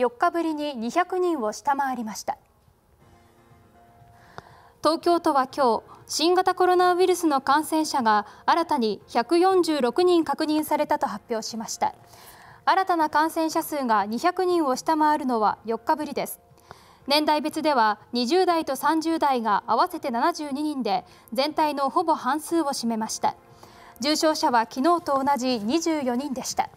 4日ぶりに200人を下回りました東京都は今日新型コロナウイルスの感染者が新たに146人確認されたと発表しました新たな感染者数が200人を下回るのは4日ぶりです年代別では20代と30代が合わせて72人で全体のほぼ半数を占めました重症者は昨日と同じ24人でした